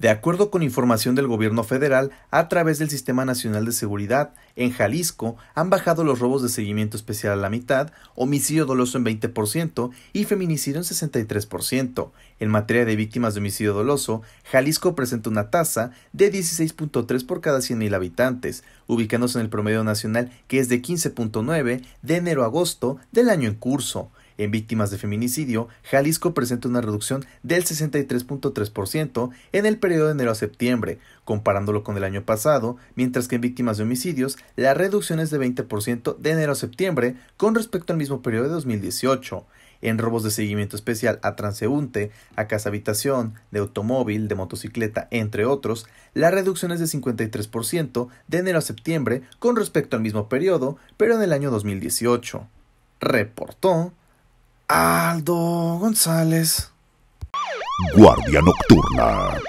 de acuerdo con información del gobierno federal, a través del Sistema Nacional de Seguridad, en Jalisco han bajado los robos de seguimiento especial a la mitad, homicidio doloso en 20% y feminicidio en 63%. En materia de víctimas de homicidio doloso, Jalisco presenta una tasa de 16.3 por cada 100.000 habitantes, ubicándose en el promedio nacional que es de 15.9 de enero a agosto del año en curso. En víctimas de feminicidio, Jalisco presenta una reducción del 63.3% en el periodo de enero a septiembre, comparándolo con el año pasado, mientras que en víctimas de homicidios, la reducción es de 20% de enero a septiembre con respecto al mismo periodo de 2018 en robos de seguimiento especial a transeúnte, a casa habitación, de automóvil, de motocicleta, entre otros, la reducción es de 53% de enero a septiembre con respecto al mismo periodo, pero en el año 2018. Reportó Aldo González. Guardia Nocturna.